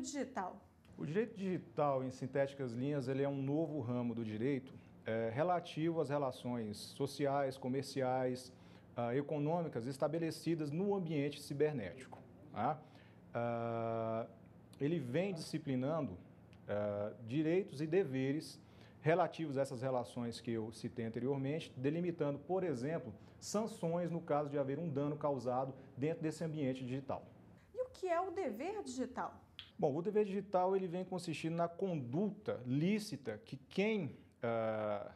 digital? O direito digital, em sintéticas linhas, ele é um novo ramo do direito é, relativo às relações sociais, comerciais, uh, econômicas estabelecidas no ambiente cibernético. Tá? Uh, ele vem disciplinando uh, direitos e deveres relativos a essas relações que eu citei anteriormente, delimitando, por exemplo, sanções no caso de haver um dano causado dentro desse ambiente digital. E o que é o dever digital? Bom, o dever digital ele vem consistindo na conduta lícita que quem, ah,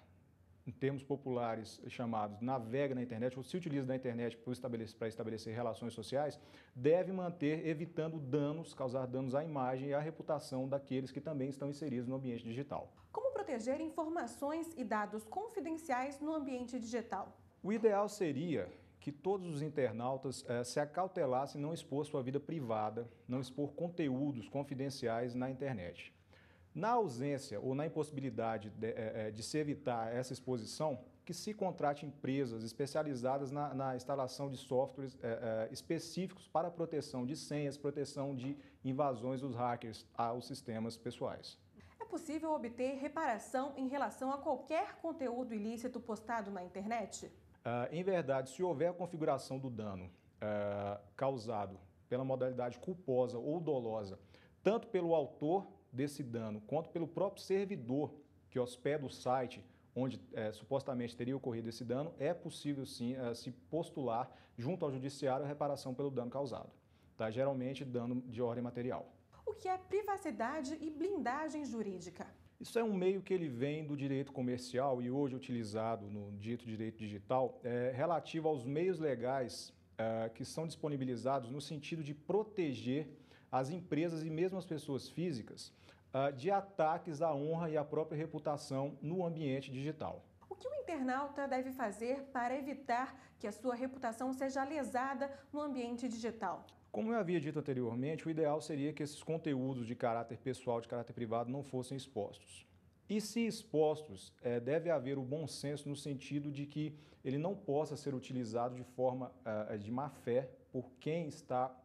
em termos populares chamados, navega na internet ou se utiliza da internet para estabelecer, estabelecer, relações sociais, deve manter evitando danos, causar danos à imagem e à reputação daqueles que também estão inseridos no ambiente digital. Como proteger informações e dados confidenciais no ambiente digital? O ideal seria que todos os internautas eh, se acautelassem não expor sua vida privada, não expor conteúdos confidenciais na internet. Na ausência ou na impossibilidade de, eh, eh, de se evitar essa exposição, que se contrate empresas especializadas na, na instalação de softwares específicos para proteção de senhas, proteção de invasões dos hackers aos sistemas pessoais. É possível obter reparação em relação a qualquer conteúdo ilícito postado na internet? Uh, em verdade, se houver a configuração do dano uh, causado pela modalidade culposa ou dolosa, tanto pelo autor desse dano quanto pelo próprio servidor que hospeda o site onde eh, supostamente teria ocorrido esse dano, é possível sim eh, se postular junto ao judiciário a reparação pelo dano causado, tá? geralmente dano de ordem material. O que é privacidade e blindagem jurídica? Isso é um meio que ele vem do direito comercial e hoje utilizado no dito direito digital, é, relativo aos meios legais é, que são disponibilizados no sentido de proteger as empresas e mesmo as pessoas físicas é, de ataques à honra e à própria reputação no ambiente digital. O que o internauta deve fazer para evitar que a sua reputação seja lesada no ambiente digital? Como eu havia dito anteriormente, o ideal seria que esses conteúdos de caráter pessoal, de caráter privado, não fossem expostos. E se expostos, é, deve haver o bom senso no sentido de que ele não possa ser utilizado de forma uh, de má fé por quem está uh,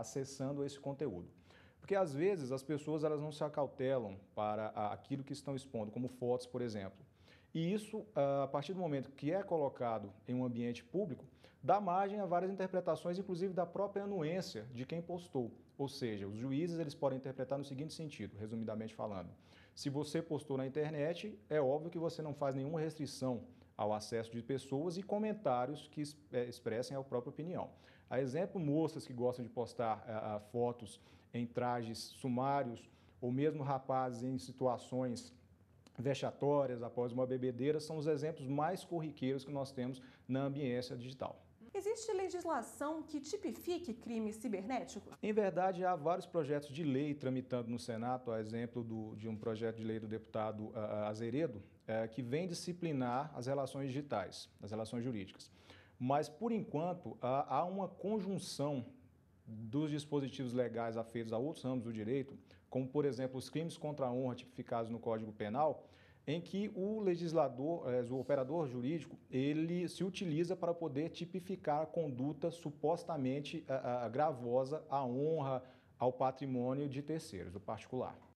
acessando esse conteúdo. Porque às vezes as pessoas elas não se acautelam para aquilo que estão expondo, como fotos, por exemplo. E isso, ah, a partir do momento que é colocado em um ambiente público, dá margem a várias interpretações, inclusive da própria anuência de quem postou. Ou seja, os juízes eles podem interpretar no seguinte sentido, resumidamente falando. Se você postou na internet, é óbvio que você não faz nenhuma restrição ao acesso de pessoas e comentários que eh, expressem a própria opinião. A exemplo, moças que gostam de postar eh, ah, fotos em trajes sumários ou mesmo rapazes em situações vexatórias após uma bebedeira são os exemplos mais corriqueiros que nós temos na ambiência digital. Existe legislação que tipifique crime cibernético? Em verdade, há vários projetos de lei tramitando no Senado, a exemplo do, de um projeto de lei do deputado uh, Azeredo, uh, que vem disciplinar as relações digitais, as relações jurídicas. Mas, por enquanto, há uma conjunção dos dispositivos legais afeitos a outros ramos do direito, como, por exemplo, os crimes contra a honra tipificados no Código Penal, em que o legislador, eh, o operador jurídico, ele se utiliza para poder tipificar a conduta supostamente eh, eh, gravosa à honra, ao patrimônio de terceiros, do particular.